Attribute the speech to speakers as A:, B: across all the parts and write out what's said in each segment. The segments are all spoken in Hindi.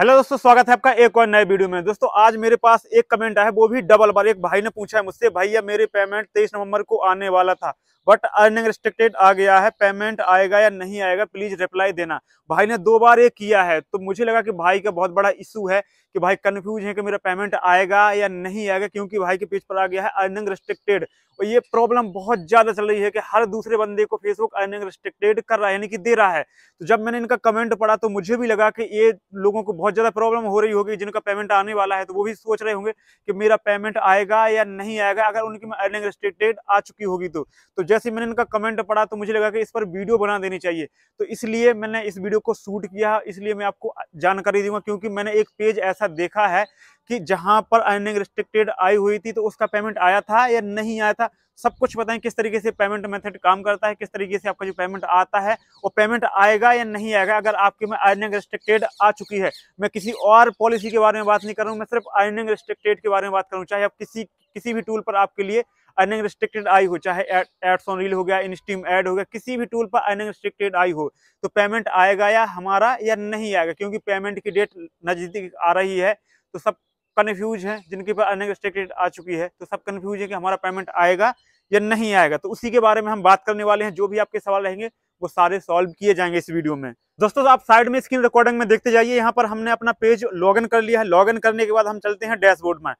A: हेलो दोस्तों स्वागत है आपका एक और नए वीडियो में दोस्तों आज मेरे पास एक कमेंट आया है वो भी डबल बार एक भाई ने पूछा है मुझसे भैया मेरे पेमेंट तेईस नवंबर को आने वाला था बट अर्निंग रिस्ट्रिक्टेड आ गया है पेमेंट आएगा या नहीं आएगा प्लीज रिप्लाई देना भाई ने दो बार ये किया है तो मुझे लगा कि भाई का बहुत बड़ा इशू है कि भाई कन्फ्यूज है कि मेरा पेमेंट आएगा या नहीं आएगा क्योंकि भाई के पेज पर आ गया है अर्निंग रिस्ट्रिक्टेड और ये प्रॉब्लम बहुत ज़्यादा चल रही है कि हर दूसरे बंदे को फेसबुक अर्निंग रिस्ट्रिक्टेड कर रहा है यानी कि दे रहा है तो जब मैंने इनका कमेंट पढ़ा तो मुझे भी लगा कि ये लोगों को बहुत ज़्यादा प्रॉब्लम हो रही होगी जिनका पेमेंट आने वाला है तो वो भी सोच रहे होंगे कि मेरा पेमेंट आएगा या नहीं आएगा अगर उनकी अर्निंग रिस्ट्रिक्टेड आ चुकी होगी तो, तो जैसे मैंने इनका कमेंट पढ़ा तो मुझे लगा कि इस पर वीडियो बना देनी चाहिए तो इसलिए मैंने इस वीडियो को शूट किया इसलिए मैं आपको जानकारी दूंगा क्योंकि मैंने एक पेज ऐसा ऐसा देखा है कि जहां पर अर्निंग रिस्ट्रिक्टेड आई हुई थी तो उसका पेमेंट आया था या नहीं आया था सब कुछ बताएं किस तरीके से पेमेंट मेथड काम करता है किस तरीके से आपका जो पेमेंट आता है वो पेमेंट आएगा या नहीं आएगा अगर आपके में अर्निंग रिस्ट्रिक्टेड आ चुकी है मैं किसी और पॉलिसी के बारे में बात नहीं कर रहा हूँ मैं सिर्फ अर्निंग रिस्ट्रिक्टेड के बारे में बात करूँ चाहे आप किसी किसी भी टूल पर आपके लिए अर्निंग रिस्ट्रिक्टेड आई हो चाहे एड्स ऑन रील हो गया इन स्टीम एड हो गया किसी भी टूल पर अर्निंग रिस्ट्रिक्टेड आई हो तो पेमेंट आएगा या हमारा या नहीं आएगा क्योंकि पेमेंट की डेट नज़दीक आ रही है तो सब कन्फ्यूज है जिनके पर अर्निंग रिस्ट्रिक्टेड आ चुकी है तो सब कन्फ्यूज है कि हमारा पेमेंट आएगा या नहीं आएगा तो उसी के बारे में हम बात करने वाले हैं जो भी आपके सवाल रहेंगे वो सारे सॉल्व किए जाएंगे इस वीडियो में दोस्तों आप साइड में स्क्रीन रिकॉर्डिंग में देखते जाइए यहाँ पर हमने अपना पेज लॉग कर लिया है लॉग करने के बाद हम चलते हैं डैशबोर्ड में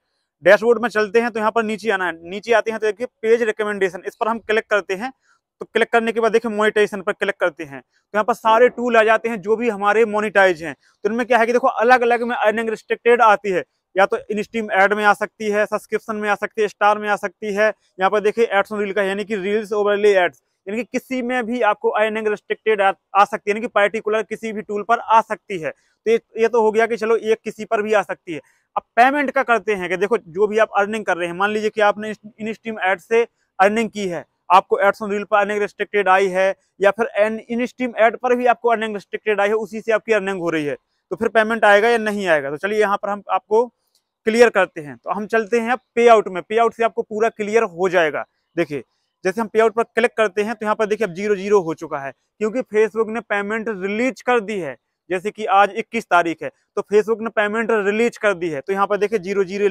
A: डैशबोर्ड में चलते हैं तो यहाँ पर नीचे आना है नीचे आते हैं तो देखिए पेज रिकमेंडेशन इस पर हम क्लिक करते हैं तो क्लिक करने के बाद देखिए मोनिटाइजेशन पर क्लिक करते हैं तो यहाँ पर सारे टूल हाँ। आ जाते हैं जो भी हमारे मोनिटाइज हैं तो इनमें क्या है कि देखो अलग अलग में अर्निंग रिस्ट्रिक्टेड आती है या तो इन एड में आ सकती है सब्सक्रिप्शन में आ सकती है स्टार में आ सकती है यहाँ पर देखिए एड्स रील का यानी कि रील्स ओवरले एड्स यानी कि किसी में भी आपको अर्निंग रिस्ट्रिक्टेड आ, सकती है यानी कि पर्टिकुलर किसी भी टूल पर आ सकती है तो ये, तो हो गया कि चलो ये किसी पर भी आ सकती है अब पेमेंट का करते हैं कि देखो जो भी आप अर्निंग कर रहे हैं मान लीजिए कि आपने इन स्ट्रीम एड से अर्निंग की है आपको एड्स ऑन रील पर अर्निंग रिस्ट्रिक्टेड आई है या फिर एन इन स्ट्रीम एड पर भी आपको अर्निंग रिस्ट्रिक्टेड आई है उसी से आपकी अर्निंग हो रही है तो फिर पेमेंट आएगा या नहीं आएगा तो चलिए यहाँ पर हम आपको क्लियर करते हैं तो हम चलते हैं पे आउट में पे आउट से आपको पूरा क्लियर हो जाएगा देखिए जैसे हम पे आउट पर क्लिक करते हैं तो यहाँ पर देखिए अब जीरो जीरो हो चुका है क्योंकि फेसबुक ने पेमेंट रिलीज कर दी है जैसे कि आज 21 तारीख है तो फेसबुक ने पेमेंट रिलीज कर दी है तो यहाँ पर देखिए जीरो जीरो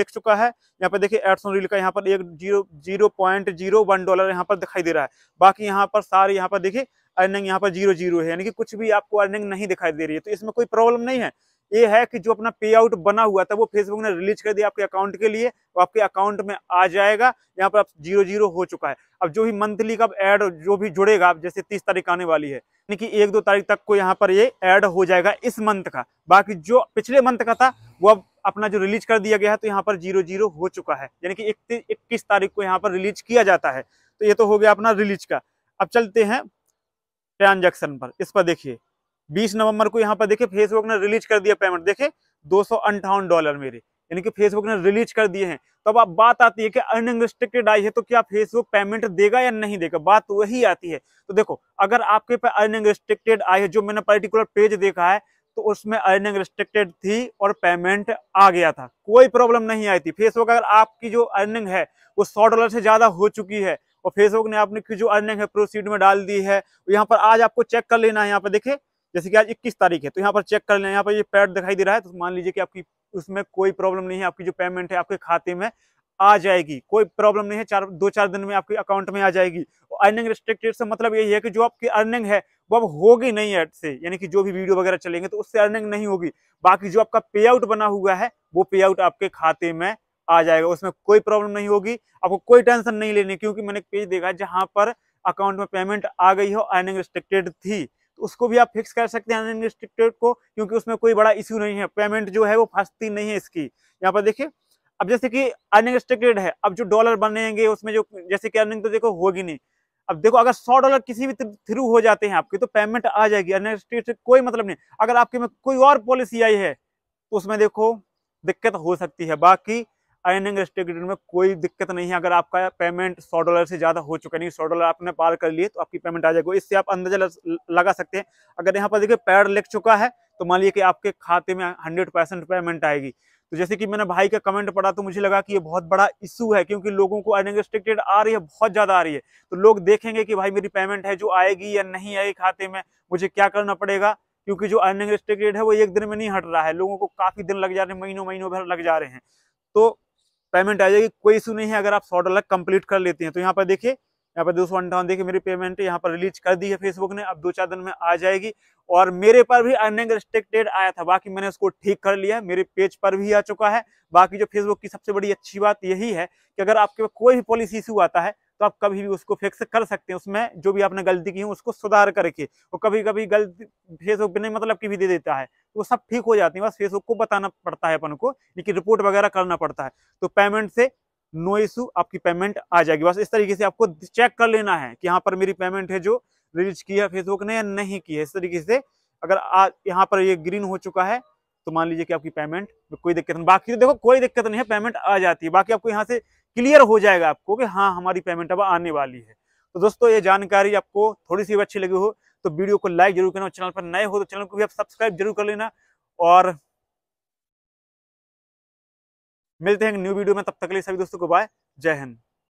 A: लिख चुका है यहाँ पर देखिए एड्स रील का यहाँ पर एक zero zero point zero one dollar यहाँ पर दिखाई दे रहा है बाकी यहाँ पर सारे यहाँ पर देखिए अर्निंग यहाँ पर जीरो जीरो है यानी कि कुछ भी आपको अर्निंग नहीं दिखाई दे रही है तो इसमें कोई प्रॉब्लम नहीं है ये है कि जो अपना पे आउट बना हुआ था वो फेसबुक ने रिलीज कर दिया आपके अकाउंट के लिए और आपके अकाउंट में आ जाएगा यहाँ पर आप जीरो जीरो हो चुका है अब जो भी मंथली का एड जो भी जुड़ेगा आप जैसे तीस तारीख आने वाली है यानी कि एक दो तारीख तक को यहाँ पर ये एड हो जाएगा इस मंथ का बाकी जो पिछले मंथ का था वो अब अपना जो रिलीज कर दिया गया है तो यहाँ पर जीरो जीरो हो चुका है यानी कि इक्कीस तारीख को यहाँ पर रिलीज किया जाता है तो ये तो हो गया अपना रिलीज का अब चलते हैं ट्रांजेक्शन पर इस पर देखिए बीस नवंबर को यहाँ पर देखिए फेसबुक ने रिलीज कर दिया पेमेंट देखे दो डॉलर मेरे यानी कि फेसबुक ने रिलीज कर दिए हैं तो अब आप बात आती है कि अर्निंग रिस्ट्रिक्टेड आई है तो क्या फेसबुक पेमेंट देगा या नहीं देगा बात तो वही आती है तो देखो अगर आपके पे अर्निंग रिस्ट्रिक्टेड आई है जो मैंने पर्टिकुलर पेज देखा है तो उसमें अर्निंग रिस्ट्रिक्टेड थी और पेमेंट आ गया था कोई प्रॉब्लम नहीं आई थी फेसबुक अगर आपकी जो अर्निंग है वो सौ डॉलर से ज़्यादा हो चुकी है और फेसबुक ने आपने की जो अर्निंग है प्रोसीड में डाल दी है तो यहाँ पर आज आपको चेक कर लेना है यहाँ पर देखिए जैसे कि आज इक्कीस तारीख है तो यहाँ पर चेक कर लें यहाँ पर ये पैड दिखाई दे रहा है तो मान लीजिए कि आपकी उसमें कोई प्रॉब्लम नहीं है आपकी जो पेमेंट है आपके खाते में आ जाएगी कोई प्रॉब्लम नहीं है चार दो चार दिन में आपके अकाउंट में आ जाएगी अर्निंग रिस्ट्रिक्टेड से मतलब यही है कि जो आपकी अर्निंग है वो अब होगी नहीं एड से यानी कि जो भी वीडियो वगैरह चलेंगे तो उससे अर्निंग नहीं होगी बाकी जो आपका पे आउट बना हुआ है वो पे आउट आपके खाते में आ जाएगा उसमें कोई प्रॉब्लम नहीं होगी आपको कोई टेंशन नहीं लेनी क्योंकि मैंने पेज देखा जहां पर अकाउंट में पेमेंट आ गई हो अर्निंग रिस्ट्रिक्टेड थी उसको भी आप फिक्स कर सकते हैं अनरिस्ट्रिक्टेड को क्योंकि उसमें कोई बड़ा इश्यू नहीं है पेमेंट जो है वो फंसती नहीं है इसकी यहाँ पर देखिए अब जैसे कि अनरिस्ट्रिक्टेड है अब जो डॉलर बनेंगे उसमें जो जैसे कि अर्निंग तो देखो होगी नहीं अब देखो अगर सौ डॉलर किसी भी थ्रू हो जाते हैं आपके तो पेमेंट आ जाएगी अनरिस्ट्रिक्टेड से कोई मतलब नहीं अगर आपके में कोई और पॉलिसी आई है तो उसमें देखो दिक्कत हो सकती है बाकी अर्निंग स्टेटमेंट में कोई दिक्कत नहीं है अगर आपका पेमेंट सौ डॉलर से ज़्यादा हो चुका नहीं सौ डॉलर आपने पार कर लिए तो आपकी पेमेंट आ जाएगी इससे आप अंदाजा लगा सकते हैं अगर यहाँ पर देखिए पैर लिख चुका है तो मान लीजिए कि आपके खाते में हंड्रेड परसेंट पेमेंट आएगी तो जैसे कि मैंने भाई का कमेंट पढ़ा तो मुझे लगा कि ये बहुत बड़ा इशू है क्योंकि लोगों को अर्निंग रिस्ट्रिक्टेड आ रही है बहुत ज़्यादा आ रही है तो लोग देखेंगे कि भाई मेरी पेमेंट है जो आएगी या नहीं आएगी खाते में मुझे क्या करना पड़ेगा क्योंकि जो अर्निंग रिस्ट्रिक्टेड है वो एक दिन में नहीं हट रहा है लोगों को काफ़ी दिन लग जा रहे हैं महीनों महीनों भर लग जा रहे हैं तो पेमेंट आ जाएगी कोई इशू नहीं है अगर आप सौ डॉलर कंप्लीट कर लेते हैं तो यहाँ पर देखिए यहाँ पर दो सौ अंठावन देखिए मेरी पेमेंट यहाँ पर रिलीज कर दी है फेसबुक ने अब दो चार दिन में आ जाएगी और मेरे पर भी अर्निंग रिस्ट्रिक्टेड आया था बाकी मैंने उसको ठीक कर लिया है मेरे पेज पर भी आ चुका है बाकी जो फेसबुक की सबसे बड़ी अच्छी बात यही है कि अगर आपके पास कोई भी पॉलिसी इशू आता है तो आप कभी भी उसको फिक्स कर सकते हैं उसमें जो भी आपने गलती की हो उसको सुधार करके और कभी कभी गलती फेसबुक नहीं मतलब की भी दे देता है तो सब ठीक हो जाती है बस फेसबुक को बताना पड़ता है अपन को लेकिन रिपोर्ट वगैरह करना पड़ता है तो पेमेंट से नो इशू आपकी पेमेंट आ जाएगी बस इस तरीके से आपको चेक कर लेना है कि यहाँ पर मेरी पेमेंट है जो रिलीज की है फेसबुक ने या नहीं की है इस तरीके से अगर यहाँ पर ये ग्रीन हो चुका है तो मान लीजिए कि आपकी पेमेंट में कोई दिक्कत नहीं बाकी तो देखो कोई दिक्कत नहीं है पेमेंट आ जाती है बाकी आपको यहाँ से क्लियर हो जाएगा आपको कि हाँ हमारी पेमेंट अब आने वाली है तो दोस्तों ये जानकारी आपको थोड़ी सी भी अच्छी लगी हो तो वीडियो को लाइक जरूर करना चैनल पर नए हो तो चैनल को भी आप सब्सक्राइब जरूर कर लेना और मिलते हैं न्यू वीडियो में तब तक के लिए सभी दोस्तों को बाय जय हिंद